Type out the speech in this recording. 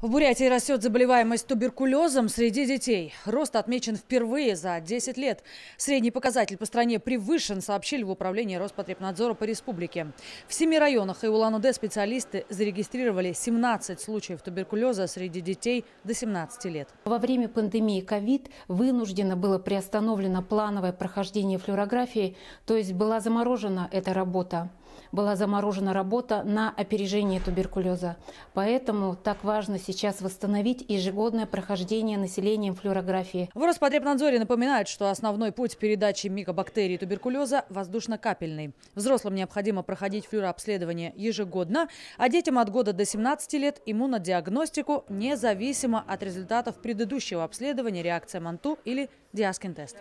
В Бурятии растет заболеваемость туберкулезом среди детей. Рост отмечен впервые за 10 лет. Средний показатель по стране превышен, сообщили в Управлении Роспотребнадзора по республике. В семи районах и Улан-Удэ специалисты зарегистрировали 17 случаев туберкулеза среди детей до 17 лет. Во время пандемии COVID вынуждено было приостановлено плановое прохождение флюорографии, то есть была заморожена эта работа была заморожена работа на опережение туберкулеза. Поэтому так важно сейчас восстановить ежегодное прохождение населением флюорографии. В Роспотребнадзоре напоминают, что основной путь передачи микобактерий туберкулеза воздушно-капельный. Взрослым необходимо проходить флюорообследование ежегодно, а детям от года до 17 лет иммунодиагностику независимо от результатов предыдущего обследования реакция МАНТУ или диаскин-тест.